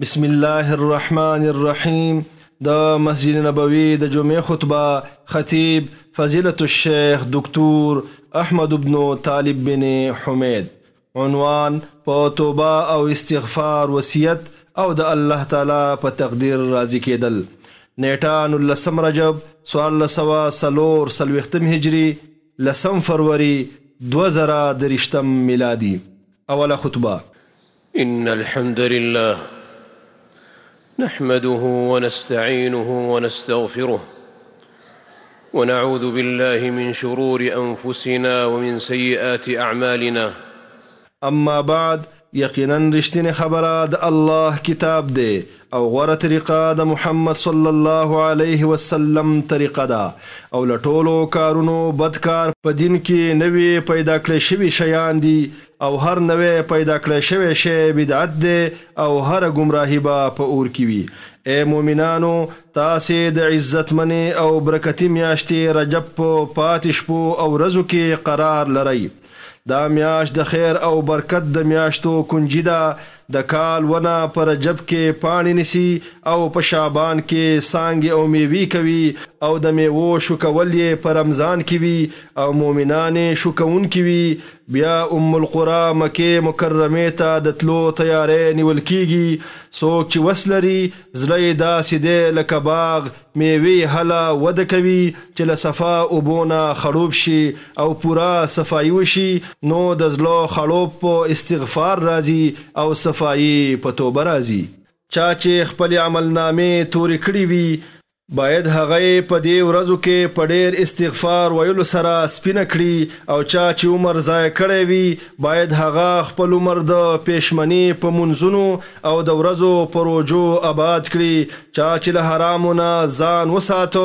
بسم الله الرحمن الرحیم د مسجد نبوي د جمعې خطبه خطیب فضیلت الشیخ دکتور احمد ابن طالب بن حمید عنوان په توبه او استغفار وصیت او د الله تعالی په تقدیر راضی کېدل نیټه لسم رجب سوال لسوا سلور سلوختم هجری لسم فروری 2000 درشتم میلادي اوله خطبه ان الحمد لله نحمده ونستعينه ونستغفره ونعوذ بالله من شرور انفسنا ومن سيئات اعمالنا اما بعد یقینا رښتینی خبره د الله کتاب دی او غوره طریقه د محمد صلی الله علیه وسلم طریقه ده او له ټولو کارونو بد کار په دین کې نوی پیدا کړی شوی شیان دي او هر نوی پیدا کړی شوی شی بدعت دی او هر گمراهی به په اور کې وي اے مومنانو تاسې د عزتمنې او برکتي میاشتې رجب په پاتې شپو او ورځو کې قرار لرئ دا میاش د خیر او برکت د میاشتو کنجی ده د کال ونه پر جب کې پاڼې نسی او په شابان کې سانګې او میوي کوي او د میوو شکول یې په رمضان کې وي او مؤمنان شکون کې وي بیا ام القرا مکه مکرمه ته د تلو تیارې نیول کیږي څوک چې وسلري زړه داسې دی لکه باغ میوي هله وده کوي چې له صفا اوبونه خړوب شي او پورا صفایي وشي نو د زړه خړوب په استغفار راځي او صفا صفایي په توبه راځي چا چې خپل عمل نامې تورې کړې وي باید هغه په دې ورځو کې په ډېر استغفار ویلو سره سپینه کړي او چا چې عمر ضایع کړی وي باید هغه خپل عمر د پېشمنی په منځونو او د ورځو پروجو آباد کړي چا چې له حرامونه ځان وساتو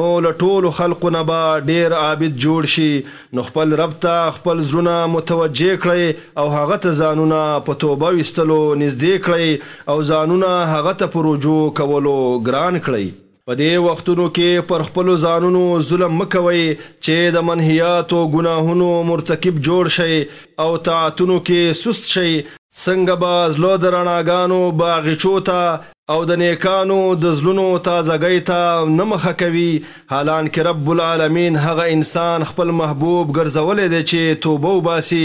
نو له ټولو خلقو نه به ډېر عابد جوړ شي نو خپل رب ته خپل زړونه متوجه کړئ او هغه ته ځانونه په توبه ویستلو نږدې کړئ او ځانونه هغه ته پروجو کولو ګران کړئ په دې وختونو کې پر خپل ځانونو ظلم مکوي چې د منهیات او ګناهونو مرتکب جوړ شي او طاعتونو کې سست شي څنګه باز لو درناګانو باغچو ته او د نیکانو د زلونو تازګۍ ته نمخه کوي حالان کې رب العالمین هغه انسان خپل محبوب ګرځولې دی چې توبه وباسي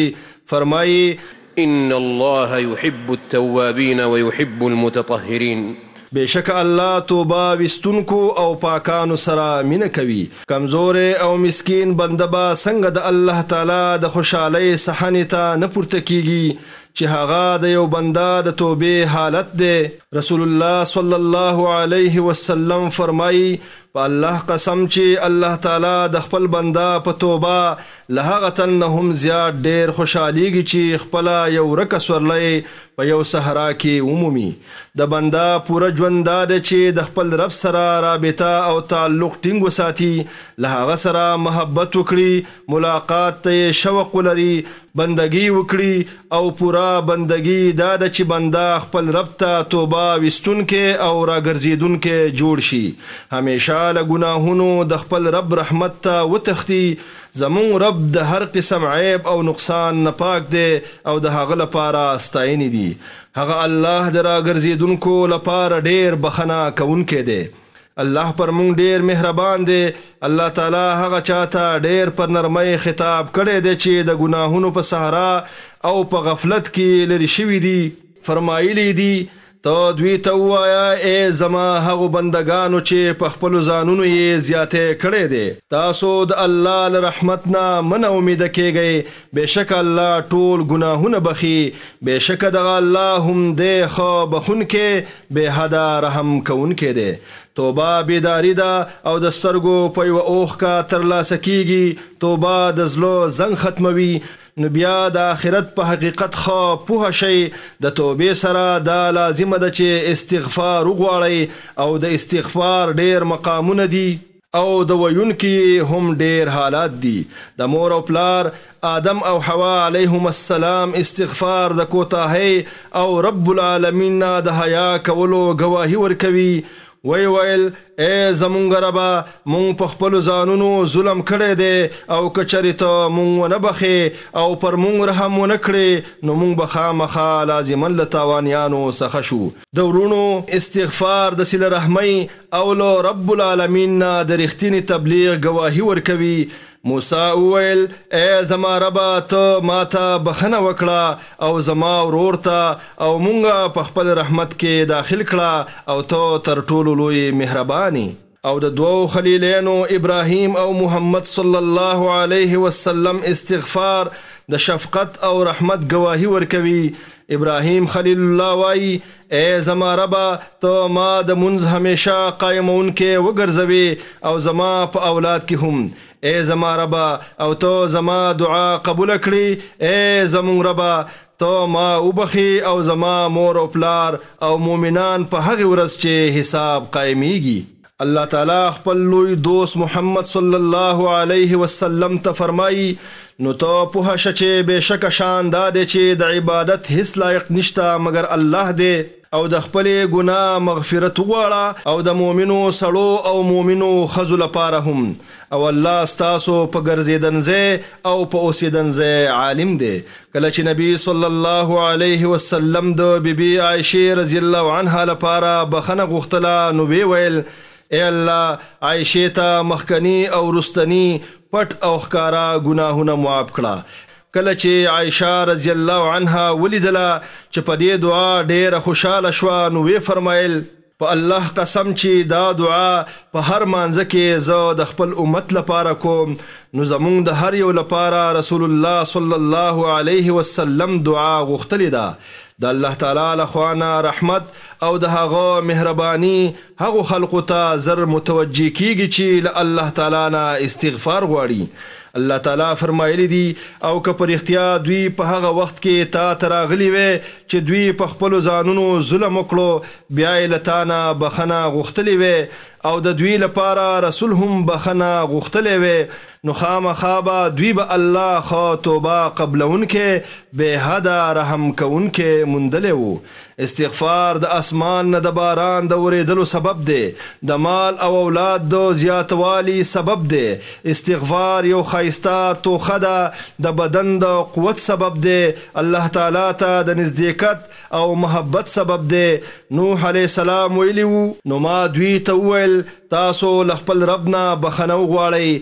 فرمایي ان الله يحب التوابين ويحب المتطهرين بشک الله توبه وستونکو او پاکانو سره مینه کوي کمزور او مسکین بنده با څنګه د الله تعالی د خوشحالۍ صحن ته نه پورته کیږي چې هغه د یو بنده د توبې حالت دی رسول الله صلی الله علیه وسلم فرمایي په الله قسم چې الله تعالی د خپل بندا په توبه له هغه تن هم زیات ډیر خوشحاليږي چې خپل یو رکه سورلې په یو صحرا کې عمومي د بندا پوره ژوند د چې د خپل رب سره رابطه او تعلق ټینګ وساتي له هغه سره محبت وکړي ملاقات ته شوق لري بندگی وکړي او پورا بندگی دا د چې بندا خپل رب ته توبه وستون کې او راګرځیدون کې جوړ شي هميشه له ګناهونو د خپل رب رحمت ته وتختی زمون رب د هر قسم عیب او نقصان نه پاک دی او د هغه لپاره ستاینې دي هغه الله د راګرزیدونکو لپاره ډیر بخنه کوونکی دی الله پر مونږ ډیر مهربان دی الله تعالی هغه چاته ډیر پر نرمۍ خطاب کړی دی چې د ګناهونو په صحرا او په غفلت کې لري شوی دی فرمایلی دی ته دوی ته وایا ای زما هغه بندگانو چې په خپل ځانونو یې زیاتې کړې دي تاسو د الله له رحمت نه من امید کیږئ بشک الله ټول ګناهونه بخي بشک د الله هم دې خو بخون کې به حدا رحم کون کې دي توبه بیداری ده او د سترګو په یو اوخ کا ترلاسه کیږي توبه د زلو زنګ ختموي نو بیا د آخرت په حقیقت خو پوه شي د توبې سره دا لازم ده چې استغفار وغواړي او د استغفار ډیر مقامونه دي او د ویونکي هم ډیر حالات دي د مور او پلار آدم او حوا علیهم السلام استغفار د کوتاهي او رب العالمین د حیا کولو گواهی ورکوي وی ویل اے زمونږ ربا مونږ په خپل ځانونو ظلم کړی دی او کچری ته مونږ ونه بخې او پر مونږ رحم ونه کړې نو مونږ به خامخا لازما له تاوانیانو څخه شو د ورونو استغفار د سله رحمی او له رب العالمین نه د رښتینې تبلیغ ګواهي ورکوي موسی وویل اے زما رب ته ماته بخنه وکړه او زما ورور ته او مونږه په خپل رحمت کې داخل کړه او ته تر ټولو لوی مهرباني او د دوو خلیلینو ابراهیم او محمد صلی الله علیه وسلم استغفار د شفقت او رحمت گواهی ورکوي ابراهیم خلیل الله وای اے زما ربا ته ما د منز همیشه قائمون کې وګرځوي او زما په اولاد کې هم اے زما ربا او ته زما دعا قبول کړي اے زمون ربا ته ما وبخي او زما مور او پلار او مؤمنان په هغه ورځ چې حساب قائميږي الله تعالی خپل لوی دوست محمد صلی الله علیه وسلم ته فرمایي نو ته په هشه چې بشک شان داد چې د عبادت هیڅ لایق نشته مګر الله دی او د خپل ګناه مغفرت وغواړه او د مؤمنو سړو او مؤمنو خزو لپاره هم او الله ستاسو په ګرځیدنځه او په اوسیدنځه عالم دی کله چې نبی صلی الله علیه وسلم د بیبي عائشه رضی الله عنها لپاره بخنه غوښتله نو وی ویل وی اے الله عائشه ته مخکنی او رستنی پټ او ښکارا ګناهونه معاف کړه کله چې عائشه رضی الله عنها ولیدله چې په دې دعا ډېر خوشاله شوه نو وی فرمایل په الله قسم چې دا دعا په هر مانځ کې زه د خپل امت لپاره کوم نو زمونږ د هر یو لپاره رسول الله صلی الله علیه وسلم دعا غوښتلې ده د الله تعالی له خوا نه رحمت او د هغه مهرباني هغه خلقو ته زر متوجي کیږي چې له الله تعالی نه استغفار غواړي الله تعالی فرمایلی دی او که پر اختیا دوی په هغه وخت کې تا تراغلی وي چې دوی په خپل ځانونو ظلم وکړو بیا لتانا بخنه غختلی وي او د دوی لپاره رسول هم بخنه غوښتلې وي نو خامخابه دوی به الله خو توبه قبلونکې به حدا رحم کوونکې مندلې وو استغفار د اسمان نه د باران د ورېدلو سبب دی د مال او اولاد د زیاتوالي سبب دی استغفار یو خایسته توخه ده د بدن د قوت سبب دی الله تعالی ته د نزدېکت او محبت سبب دی نوح علیه السلام ویلی وو نو ما دوی ته وویل تاسو لخپل ربنا بخنو غواړئ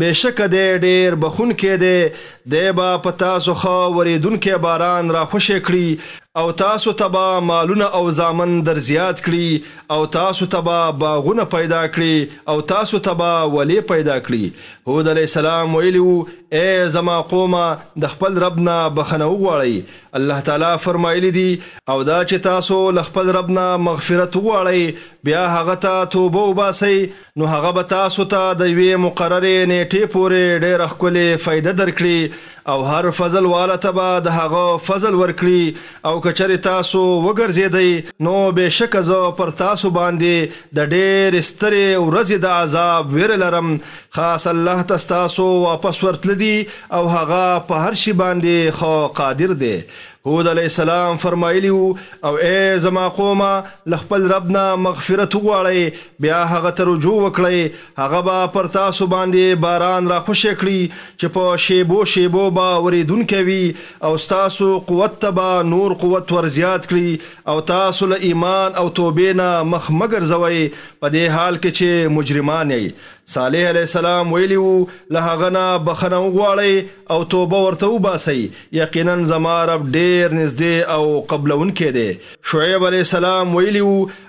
بشک دې ډیر بخون کې دې د با پتا سوخه وریدون کې باران را خوشې کړي او تاسو تبا مالونه او زامن در زیات کړي او تاسو تبا باغونه پیدا کړي او تاسو تبا ولې پیدا کړي هود علی السلام ویلی وو اے زما قومه د خپل رب نه بخنه وغواړئ الله تعالی فرمایلی دی او دا چې تاسو له خپل رب نه مغفرت وغواړئ بیا هغه ته توبه وباسئ نو هغه به تاسو ته د یوې مقررې نیټې پورې ډېره ښکلې فایده درکړي او هر فضل والا ته به د هغه فضل ورکړي او که چېرې تاسو وګرځېدئ نو بېشکه زه پر تاسو باندې د ډېرې سترې ورځې د عذاب ویره لرم خاص الله الله تاسو واپس ورتل دي او هغه په هر شی باندې خو قادر دی هود علی السلام فرمایلی وو او ای زما قومه ل خپل رب نه مغفرت وغواړئ بیا هغه ته رجوع وکړئ هغه به پر تاسو باندې باران را خوشی کړي چې په شیبو شیبو به ورېدونکی وي او ستاسو قوت ته به نور قوت ور زیات کړي او تاسو له ایمان او توبې نه مخ مه ګرځوئ په دې حال کې چې مجرمان یې صالح علیه السلام ویلی وو له هغه نه بخنه وغواړئ او توبه ورته وباسئ یقینا زما رب ډېر ډیر نږدې او قبلونکې دی شعیب علی السلام ویلی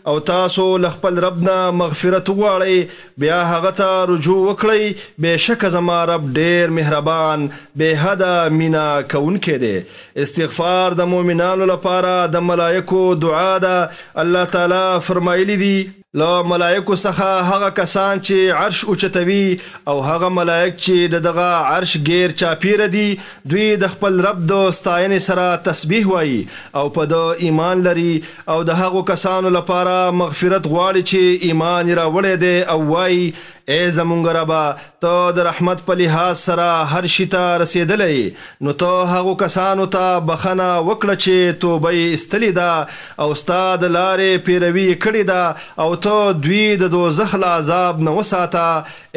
او تاسو ل خپل ربنا مغفرت وغواړئ بیا هغه ته رجوع وکړئ بهشکه زما رب ډیر مهربان به حدا مینا کونکې دی استغفار د مؤمنانو لپاره د ملائکو دعا ده الله تعالی فرمایلی دی له ملائکو څخه هغه کسان چې عرش اوچتوي او هغه ملائک چې دغه عرش غیر چاپیره دي دوی د خپل رب د ستاینې سره تسبیح وایي او په د ایمان لري او د هغو کسانو لپاره مغفرت غواړي چې ایمان را وړي دي او وایي اے زمونږ ربا ته د رحمت په لحاظ سره هر شي ته رسیدلې نو ته هغو کسانو ته بخنه وکړه چې توبه یې استلې ده او ستا د لارې پیروي کړې ده او ته دوی د دوزخ له عذاب نه وساته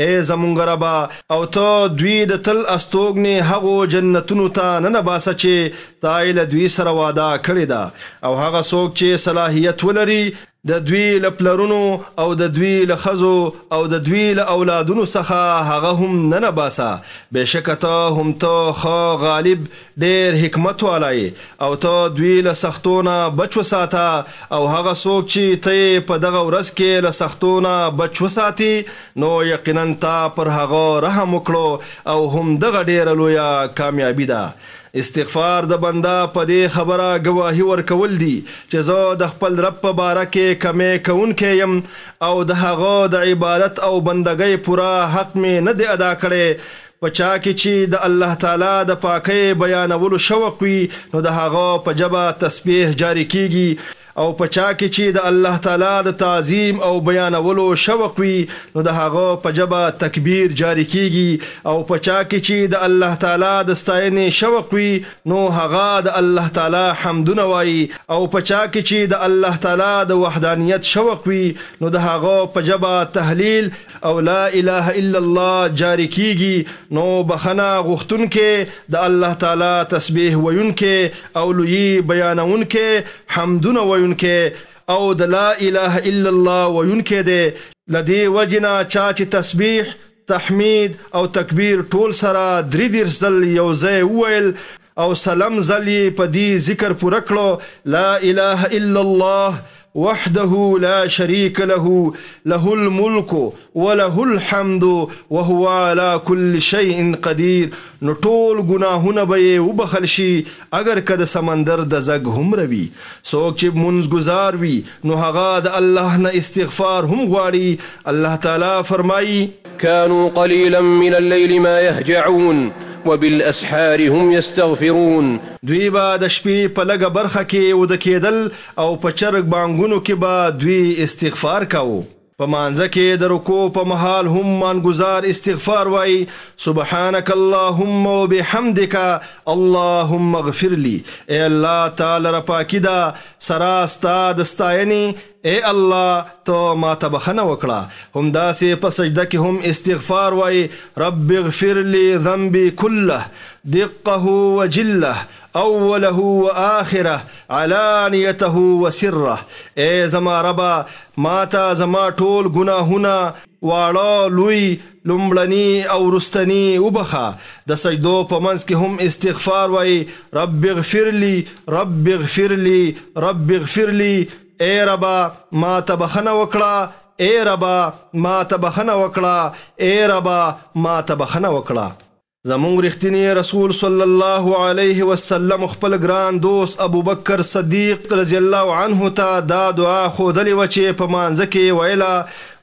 اے زمونږ ربا او ته دوی د تل استوګنې هغو جنتونو ته نه نه باسه چې خدای له دوی سره واده کړی ده او هغه څوک چې صلاحیت ولري د دوی له پلرونو او د دوی له خزو او د دوی له اولادونو څخه هغه هم نه نه باسه بېشکه ته هم ته ښه غالب ډېر حکمت والی او ته دوی له سختو نه بچ وساته او هغه څوک چې ته په دغه ورځ کې له سختو نه بچ وساتي نو یقینا تا پر هغه رحم وکړو او هم دغه ډېره لویه کامیابي ده استغفار د بنده په دې خبره گواهی ورکول دي چې زه د خپل رب په باره کې کمې کوونکی یم او د هغه د عبادت او بندګۍ پوره حق مې نه دی ادا کړی په چا کې چې د الله تعالی د پاکۍ بیانولو شوق وي نو د هغه په جبه تسبیح جاری کیږي او په چا کې چې د الله تعالی د تعظیم او بیانولو شوق وي نو د هغه په جبه تکبیر جاری کیږي او په چا کې چې د الله تعالی د ستاینې شوق وي نو هغه د الله تعالی حمدونه وایي او په چا کې چې د الله تعالی د وحدانیت شوق وي نو د هغه په جبه تحلیل او لا اله الا الله جاری کیږي نو بخنه غختون کې د الله تعالی تسبیح ویون کې او لوی بیانون کې حمدونه ویون وینکه او د لا اله الا الله وینکه ده لدی وجنا چا چې تسبیح تحمید او تکبیر ټول سره درې درس دل یو ځای وویل او سلام زلی په دې ذکر پوره کړو لا اله الا الله وحده لا شريك له له الملك وله الحمد وهو على كل شيء قدير نو ټول ګناهونه به وبخل شي اگر کده سمندر د زګ هم روي څوک چې منځ گزار وي نو هغه د الله نه استغفار هم غواړي الله تعالی فرمایي كانوا قليلا من الليل ما يهجعون وبالاسحار هم يستغفرون دوی با د شپې په لګه برخه کې ود کېدل او په چرګ بانګونو کې با دوی استغفار کاوه په مانځه کې د رکوع په محال هم مانګزار استغفار وای سبحانك اللهم وبحمدك اللهم اغفر لي اے الله تعالی را پاکی دا سراستا د ستاینی اے الله ته ما ته بخنه وکړه هم داسې په سجده کې هم استغفار وای رب اغفر لي ذنبي كله دقه وجله اوله و آخره علانیته و سره اے زما ربا ما ته زما ټول ګناهونه واړه لوی لومړنی او رستنی وبخه د سجدو په منځ کې هم استغفار وای رب اغفر لي رب اغفر لي رب اغفر لي اے ربا ما ته بخنه وکړه اے ربا ما ته بخنه وکړه اے ربا ما ته بخنه وکړه زمونږ رښتینی رسول صلی الله علیه وسلم خپل ګران دوست ابوبکر صدیق رضی الله عنه ته دا دعا ښودلې وه چې په مانځه کې ویله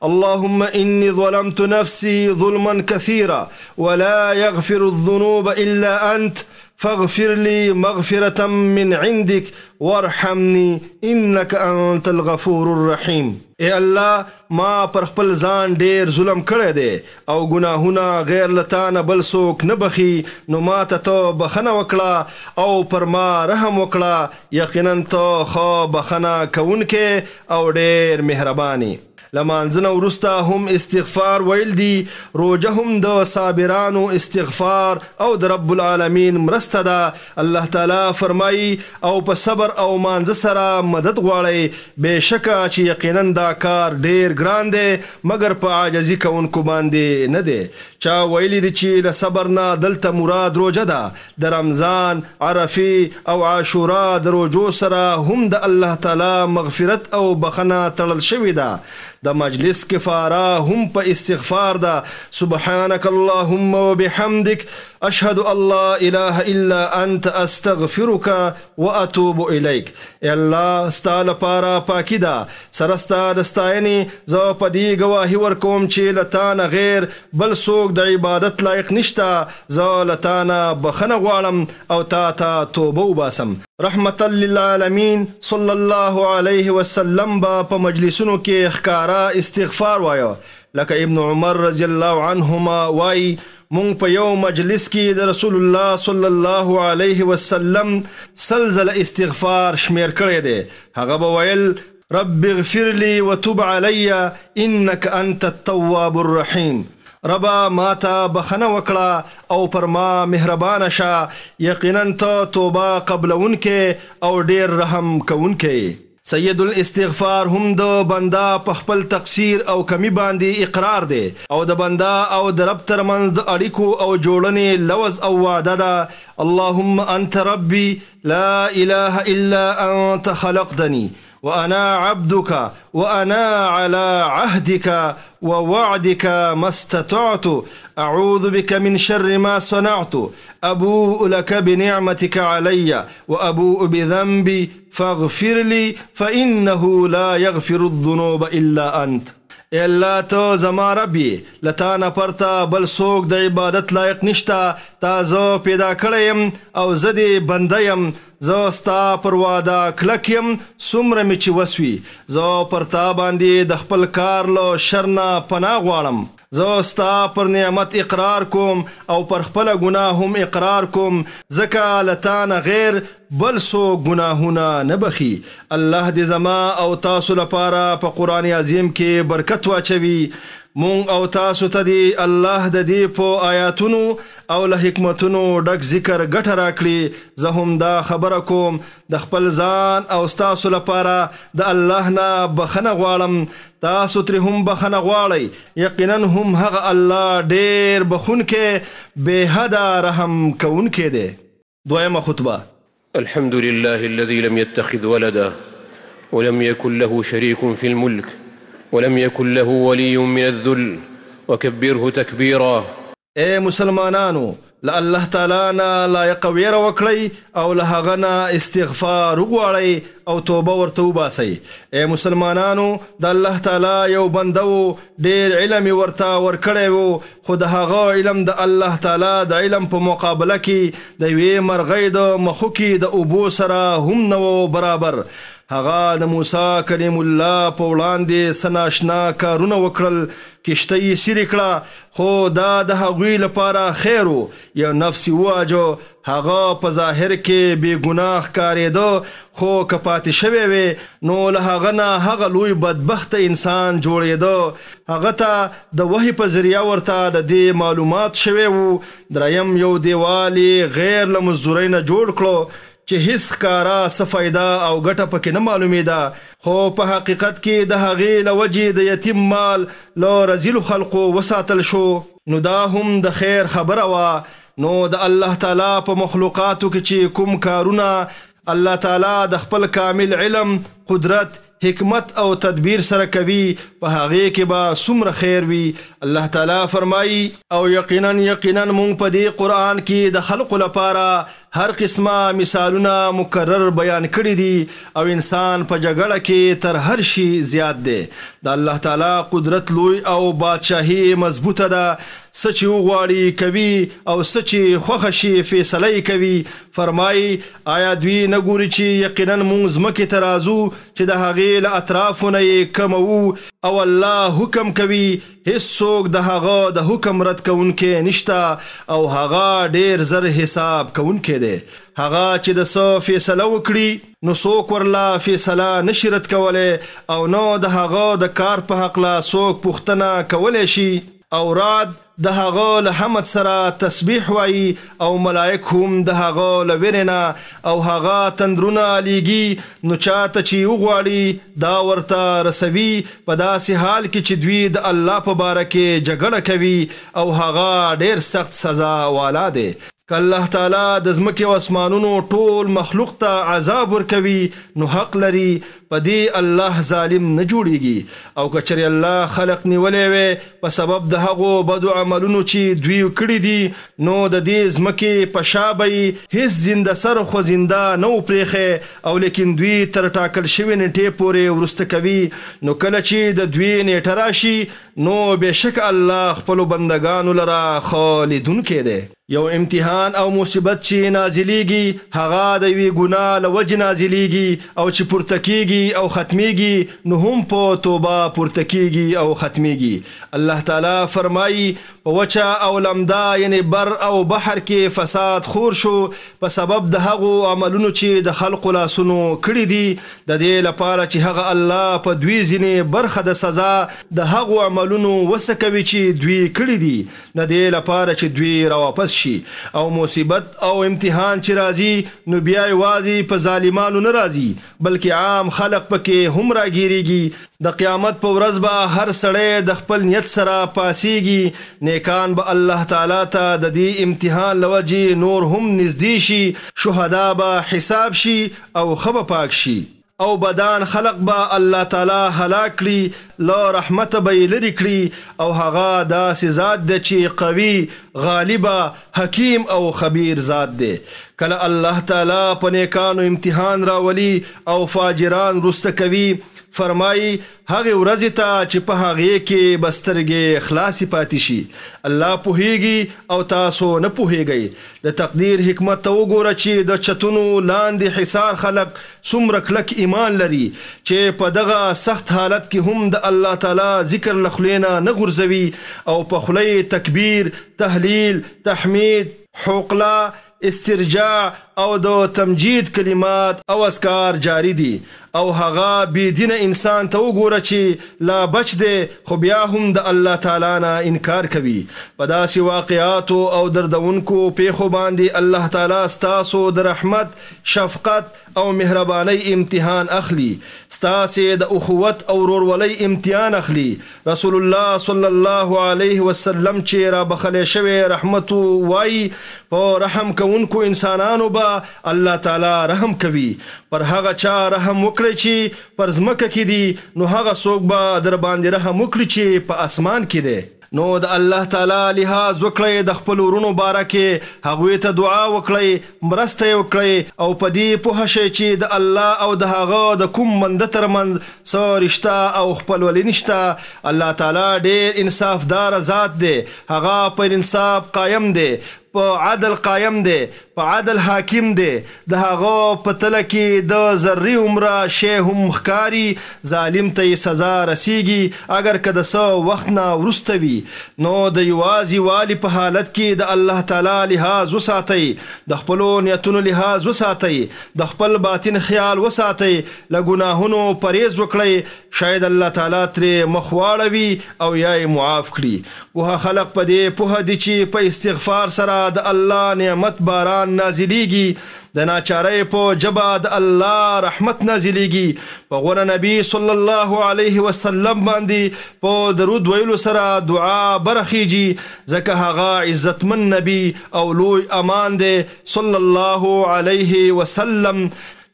اللهم إني ظلمت نفسي ظلما كثيرا ولا يغفر الذنوب إلا أنت فاغفر لي مغفرة من عندك وارحمني انك انت الغفور الرحيم اے الله ما پر خپل ځان ډیر ظلم کړی دی او ګناهونه غیر لتانه بل څوک نه بخي نو ما ته ته بخنه وکړه او پر ما رحم وکړه یقینا ته خو بخنه کوونکې او ډیر مهرباني لمانځنه وروسته هم استغفار ویل دي روجه هم د صابرانو استغفار او د رب العالمین مرسته ده الله تعالی فرمایي او په صبر او مانځ سره مدد غواړي بهشکه چې یقینا دا کار ډیر ګران دی مګر په عاجزي کوونکو باندې نه دی چا ویلي دي چې له صبر نه دلته مراد روجه ده د رمضان عرفه او عاشورا د روجو سره هم د الله تعالی مغفرت او بخنه تړل شوې ده د مجلس کفاره هم په استغفار ده سبحانك اللهم وبحمدك اشهد ان لا اله الا انت استغفرك واتوب الیک الله ستاله پاره پاکی ده سره ستاله ستاینې زه په دې ګواهي ورکوم چې لتانه غیر بل څوک د عبادت لایق نشته زه لتانه بخنه غواړم او تا ته توبه وباسم رحمت للعالمین صلی الله علیه وسلم با په مجلسونو کې ښکارا استغفار وایو لکه ابن عمر رضی الله عنهما وایي مونږ په یو مجلس کې د رسول الله صلی الله علیه وسلم سلزله استغفار شمیر کړی دی هغه به ویل رب اغفر لي وتب علي انك انت التواب الرحيم ربا ما ته بخنه وکړه او پر ما مهربانه شه یقینا ته توبه قبلونکې او ډیر رحم کوونکې سید الاستغفار هم د بندا په خپل تقصیر او کمی باندې اقرار دی او د بندا او د رب ترمنځ د اړیکو او جوړنې لوز او وعده ده اللهم انت ربي لا اله الا انت خلقتني وانا عبدك وانا على عهدك ووعدك ما استطعت اعوذ بك من شر ما صنعت ابوء لك بنعمتك علي وابوء بذنبي فاغفر لي فانه لا يغفر الذنوب الا انت الله ته زما ربي لتا نه پرته بل څوک د عبادت لایق نشته تا زه پیدا کړی یم او زه دې بنده یم زه ستا پر واده کلک یم څومره مې چې وسوي زه پر تا باندې د خپل کار له شر نه پناه غواړم زه ستا پر نعمت اقرار کوم او پر خپل ګناه هم اقرار کوم ځکه لتان غیر بل سو ګناهونه نه بخي الله دې زما او تاسو لپاره په پا قران عظیم کې برکت واچوي مونږ او تاسو ته دی الله د دې په آیاتونو او له حکمتونو ډک ذکر ګټه راکړي زه هم دا خبره کوم د خپل ځان او تاسو لپاره د الله نه بخنه غواړم تاسو تر هم بخنه غواړئ یقینا هم هغه الله ډیر بخونکې به حدا رحم کوونکې دی دویمه خطبه الحمد لله الذي لم يتخذ ولدا ولم يكن له شريك في الملك ولم يكن له ولي من الذل وكبره تكبيرا اے مسلمانانو له الله تعالی نه لایق ویره وکړئ او له هغه نه استغفار وغواړئ او توبه ورته وباسئ ای مسلمانانو د الله تعالی یو بنده و ډیر علم ورته ورکړی و خو د هغه علم د الله تعالی د علم په مقابله کې د یوې مرغۍ د مخو کې د اوبو سره هم نه برابر هغه د موسی کلیم الله په وړاندې سناشنا کارونه وکړل کشته یې سری کړه خو دا د هغوی لپاره خیر وو یو نفس واجو هغه په ظاهر کې بی ګناه کارېده خو کپاتې شوی وي نو له هغه نه هغه لوی بدبخت انسان جوړېده هغه ته د وحي په ذریعہ ورته د دې معلومات شوی وو دریم یو دیوالي غیر لمزورین جوړ کړو چې هیڅ کارا څه फायदा او ګټه پکې نه معلومیده خو په حقیقت کې د هغې لوجې د یتیم مال لو رزیل خلقو وساتل شو نو دا هم د خیر خبره وا نو د الله تعالی په مخلوقاتو کې چې کوم کارونه الله تعالی د خپل کامل علم قدرت حکمت او تدبیر سره کوي په هغه کې به سمره خیر وي الله تعالی فرمایي او یقینا یقینا مونږ په دې قران کې د خلق لپاره هر قسمه مثالونه مکرر بیان کړي دي او انسان په جګړه کې تر هر شي زیات دی د الله تعالی قدرت لوی او بادشاهي مضبوطه ده څه چې وغواړي کوي او څه چې خوښه شي فیصله کوي فرمایي آیا دوی نه ګوري چې یقینا موږ ځمکې ته راځو چې د هغې له اطرافو نه یې کموو او الله حکم کوي هیڅوک د هغه د حکم رد کوونکی نشته او هغه ډیر زر حساب کوونکی دی هغه چې د څه فیصله وکړي نو څوک ورلا فیصله نشرت کوله او نو د هغه د کار په حق لا څوک پوښتنه کولای شي او رات د هغه له حمد سره تسبیح وای او ملائک هم د هغه له ورنه او هغه تندرونه لیږي نو چاته چې وغواړي دا ورته رسوي په داسې حال کې چې دوی د الله په باره کې جګړه کوي او هغه ډیر سخت سزا والا دی کله تعالی د زمکه او اسمانونو ټول مخلوق ته عذاب ورکوي نو حق لري په دې الله ظالم نه جوړیږي او کچری الله خلق نیولې وي په سبب د هغو بدو عملونو چې دوی کړی دي نو د دې زمکه په شابه هیڅ زنده سر خو زنده نه پرېخه او لیکن دوی تر ټاکل شوی نیټه پورې ورسته کوي نو کله چې د دوی نیټه راشي نو بشک الله خپل بندگانو لره خالدون کې دی یو امتحان او مصیبت چې نازلیږي هغه د وی ګناه لوج نازلیږي او چې پورته کیږي او ختميږي نو هم په توبه پورته کیږي او ختميږي الله تعالی فرمایي په وچا او لمدا یعنی بر او بحر کې فساد خور شو په سبب د هغو عملونو چې د خلقو لاسونو کړی دي د دې لپاره چې هغه الله په دوی ځینې برخه د سزا د هغو عملونو وسکوي چې دوی کړی دي د دې لپاره چې دوی راواپس شي او مصیبت او امتحان چې راځي نو بیا یوازې په ظالمانو نه راځي بلکې عام خلق پکې هم راګیریږي د قیامت په ورځ به هر سړی د خپل نیت سره پاسیږي نیکان به الله تعالی ته د دې امتحان لوجه نور هم نږدې شي شهدا به حساب شي او خبه پاک شي او بدان خلق به الله تعالی هلاک کړي له رحمت به یې لرې کړي او هغه داسې ذات دی چې قوي غالبه حکیم او خبیر ذات دی کله الله تعالی په نیکانو امتحان راولي او فاجران رسته کوي فرمای هغه ورځ ته چې په هغه کې بسترګې خلاصې پاتې شي الله پوهیږي او تاسو نه پوهیږئ د تقدیر حکمت ته وګوره چې د چتونو لاندې حصار خلق څومره کلک ایمان لري چې په دغه سخت حالت کې هم د الله تعالی ذکر لخلینا نه غورځوي او په خلی تکبیر تهلیل تحمید حقله استرجاع او د تمجید کلمات او اسکار جاری دي او هغه بيدینه انسان ته وګوره چې لا بچ دی خو بیا هم د الله تعالی نه انکار کوي په داسې واقعاتو او دردونکو پیښو باندې الله تعالی ستاسو د رحمت شفقت او مهرباني امتحان اخلي ستاسې د اخوت او ورورولۍ امتحان اخلي رسول الله صلی الله علیه وسلم چې را بخلې شوی رحمت وای په رحم کوونکو انسانانو به الله تعالی رحم کوي پر هغه چا رحم وکړي چې پر ځمکه کې دي نو هغه څوک به در باندې رحم وکړي چې په اسمان کې دي نو د الله تعالی لحاظ وکړئ د خپل ورونو بارکه هغه ته دعا وکړئ مرسته وکړئ او په دې په هشه چې د الله او د هغه د کوم مند ترمنځ سورښتا او خپلولې نشتا الله تعالی ډېر انصافدار ذات دی هغه پر انصاف قائم دی په عدل قایم دی په عدل حاکم دی د هغه په تله کې د ذري عمره شی هم ښکاري ظالم ته یې سزا رسیږي اگر که د څه وخت نه وروسته وي نو د یوازې والي په حالت کې د الله تعالی لحاظ وساتئ د خپلو نیتونو لحاظ وساتئ د خپل باطن خیال وساتئ له ګناهونو پرهیز وکړئ شاید الله تعالی ترې مخ واړوي او یا یې معاف کړي ګوهه خلق په دې پوهه دي چې په استغفار سره د الله نعمت باران نازلېږي د ناچارۍ په جبه د الله رحمت نازلېږي په غوره نبی صلی الله علیه وسلم باندې په درود ویلو سره دعا برخیږي ځکه هغه عزتمن نبی او لوی امان دی صلی الله علیه وسلم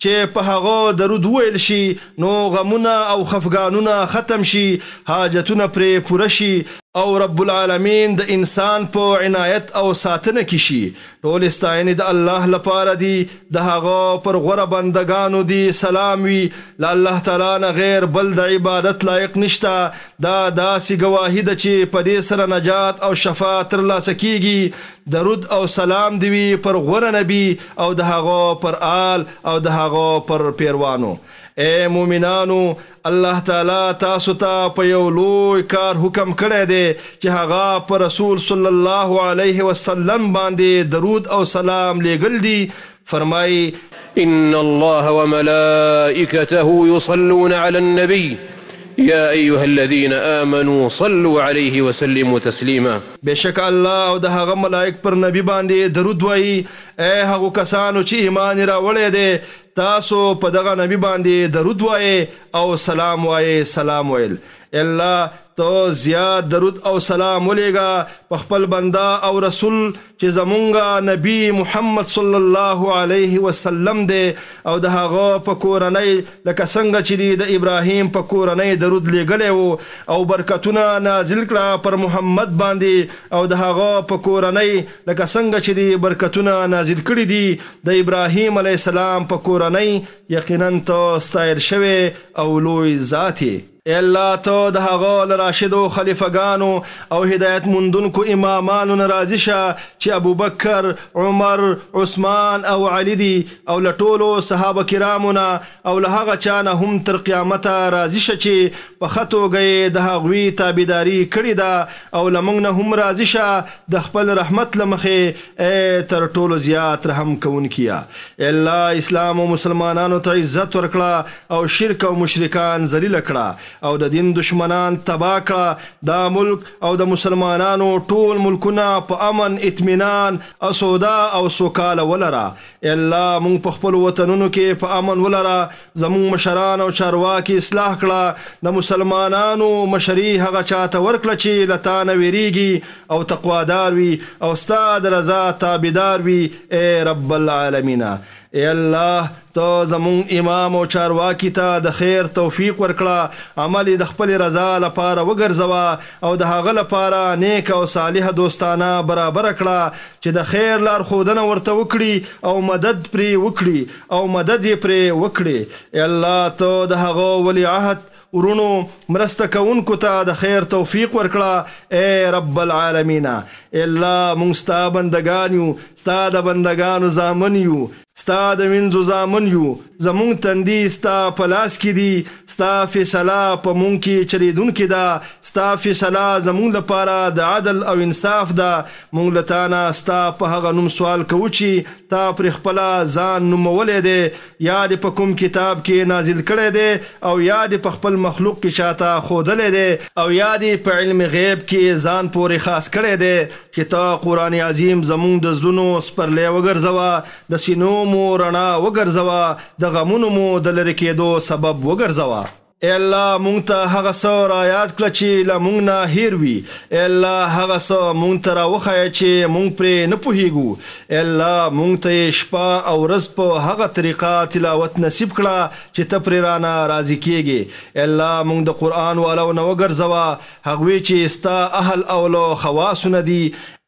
چې په هغه درود ویل شي نو غمونه او خفګانونه ختم شي حاجتونه پرې پوره شي او رب العالمین د انسان په عنایت او ساتنه کې شي ټول استاینې د الله لپاره دي د هغه پر غوره بندگانو دي سلام وي ل الله تعالی نه غیر بل د عبادت لایق نشته دا داسې گواهی ده چې په دې سره نجات او شفاعت ترلاسه کیږي درود او سلام دی پر غوره نبی او د هغه پر آل او د هغه پر پیروانو اے مومنانو الله تعالی تاسو ته په یو لوی کار حکم کړی دی چې هغه پر رسول صلی الله علیه وسلم باندې درود او سلام لېږل دی فرمایي ان الله وملائكته يصلون على النبي يا ايها الذين امنوا صلوا عليه وسلموا تسليما بشک الله او د هغه ملائک پر نبی باندې درود وایي اے هغه کسانو چې ایمان راوړی دي تاسو په دغه نبی باندې درود وایي او سلام وایي سلام ویل الله ته زیات درود او سلام ولېګا په خپل بندا او رسول چې زمونږه نبی محمد صلی الله علیه وسلم دی او د هغه په کورنۍ لکه څنګه چې د ابراهیم په کورنۍ درود لېګلې وو او برکتونه نازل کړه پر محمد باندې او د هغه په کورنۍ لکه څنګه چې د برکتونه نازل کړي دي د ابراهیم علی السلام په کورنۍ یقینا ته ستایر شوه او لوی ذاتي الله ته د هغه لراشدو خلیفګانو او هدایت مندونکو امامانو ناراضی شه چې ابو بکر عمر عثمان او علی دی او لټولو صحابه کرامونه او له هغه چانه هم تر قیامت راضی شه چې په خطوګې د هغوی تابعداري کړې ده او لمنګ نه هم راضی شه د خپل رحمت لمخه تر ټولو زیات رحم کون کیا الله اسلام او مسلمانانو ته عزت ورکړه او شرک او مشرکان ذلیل کړه او د دین دشمنان تبا کړه دا ملک او د مسلمانانو ټول ملکونه په امن اطمینان اسودا او سوکاله ولره الله مونږ په خپل وطنونو کې په امن ولره زموږ مشران او چارواکي اصلاح کړه د مسلمانانو مسلمانانو مشري هغه چاته ورکړه چې لتا نه ویریږي او تقوادار وي او استاد رضا تابعدار وي اے رب العالمین اے الله ته زمون امام او چارواکي ته د خیر توفیق ورکړه عمل د خپل رضا لپاره وګرځوا او د هغه لپاره نیک او صالح دوستانه برابر کړه چې د خیر لار خودنه ورته وکړي او مدد پرې وکړي او مدد یې پرې وکړي الله ته د هغه ولی عهد ورونو مرسته کوونکو ته د خیر توفیق ورکړه اے رب العالمین الا مونږ ستا بندگان یو ستا د بندگانو زامن یو ستا د وینځو زامن یو زمونږ تندې ستا په لاس کې دي ستا فیصله په مونږ کې چریدونکې ده ستا فیصله زمونږ لپاره د عدل او انصاف ده مونږ له تا نه ستا په هغه نوم سوال کوو چې تا پرې خپله ځان نومولی دی یا دې په کوم کتاب کې نازل کړی دی او یا دې په خپل مخلوق کې شاته ښودلی دی او یا دې په علم غیب کې ځان پورې خاص کړی دی چې تا قرآن عظیم زمونږ د زړونو سپرلی وګرځوه د سینو مو رڼا وګرځوه د غمونو مو د لرې کېدو سبب وګرځوه الله مونږ ته هغه څه را یاد کړه چې له مونږ نه هیر وي الله هغه څه مونږ ته را وښایه چې مونږ پرې نه پوهیږو الله مونږ ته شپه او ورځ په هغه طریقه تلاوت نصیب کړه چې ته پرې رانه راضي کیږي الله مونږ د قرآن والو نه وګرځوه هغوی چې ستا اهل او له خواصونه دي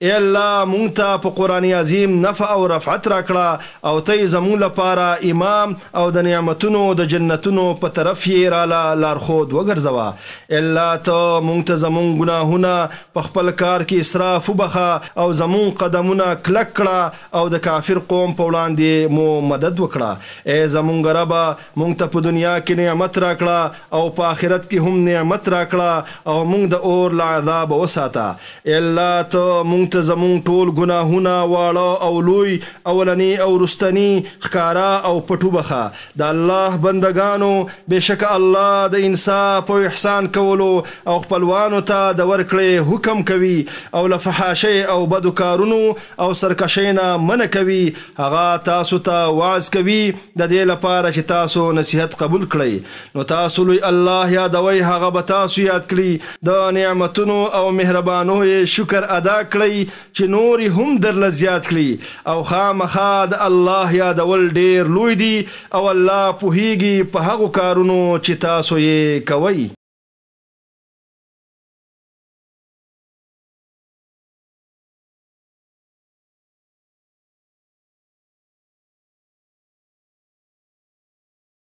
اے الله مونږ ته په قران عظیم نفع او رفعت راکړه او ته زموږ لپاره امام او د نعمتونو د جنتونو په طرف یې رااله لارښود وګرځوه اے الله ته مونږ ته زموږ ګناهونه په خپل کار کې اسراف وبخه او زموږ قدمونه کلک کړه او د کافر قوم په وړاندې مو مدد وکړه اے زموږ رب مونږ ته په دنیا کې نعمت راکړه او په آخرت کې هم نعمت راکړه او مونږ د اور لا عذاب وساته اے الله ته مونږ ته زمونږ ټول ګناهونه واړه او لوی اولنی او رستنی خکارا او پټو بخا د الله بندگانو بشک الله د انصاف او احسان کولو او خپلوانو ته د ورکړې حکم کوي او لفحاشه او بدو کارونو او سرکشینا من کوي هغه تاسو ته تا واز کوي د دې لپاره چې تاسو نصیحت قبول کړئ نو تاسو لوی الله یادوي هغه به تاسو یاد کړي د نعمتونو او مهربانو شکر ادا کړئ کړئ چې نور هم درل زیات کړي او خامخا د الله یادول ډیر لوی دی او الله په هیږي په هغه کارونو چې تاسو یې کوئ